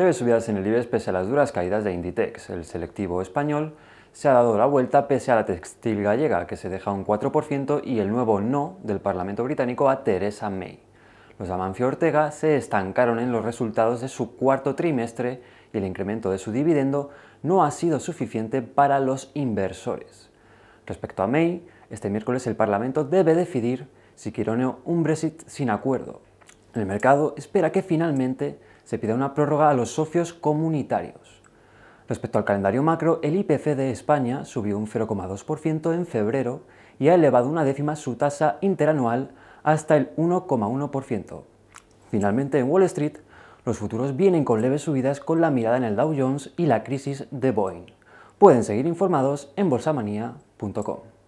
Debe subidas en el IBEX pese a las duras caídas de Inditex. El selectivo español se ha dado la vuelta pese a la textil gallega, que se deja un 4%, y el nuevo no del Parlamento británico a Theresa May. Los de Amancio Ortega se estancaron en los resultados de su cuarto trimestre y el incremento de su dividendo no ha sido suficiente para los inversores. Respecto a May, este miércoles el Parlamento debe decidir si quiere un Brexit sin acuerdo. El mercado espera que finalmente se pide una prórroga a los socios comunitarios. Respecto al calendario macro, el IPC de España subió un 0,2% en febrero y ha elevado una décima su tasa interanual hasta el 1,1%. Finalmente, en Wall Street, los futuros vienen con leves subidas con la mirada en el Dow Jones y la crisis de Boeing. Pueden seguir informados en bolsamanía.com.